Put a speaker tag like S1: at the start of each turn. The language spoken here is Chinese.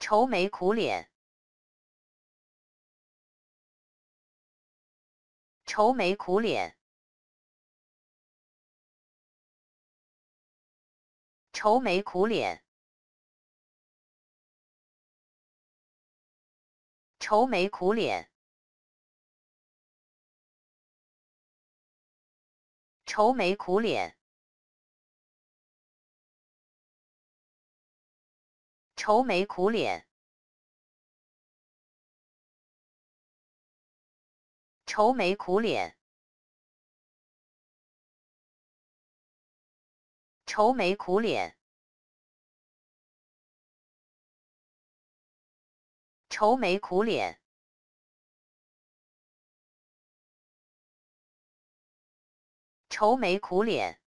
S1: 愁眉苦脸，愁眉苦脸，愁眉苦脸，愁眉苦脸，愁眉苦脸。愁眉苦脸，愁眉苦脸，愁眉苦脸，愁眉苦脸，愁眉苦脸。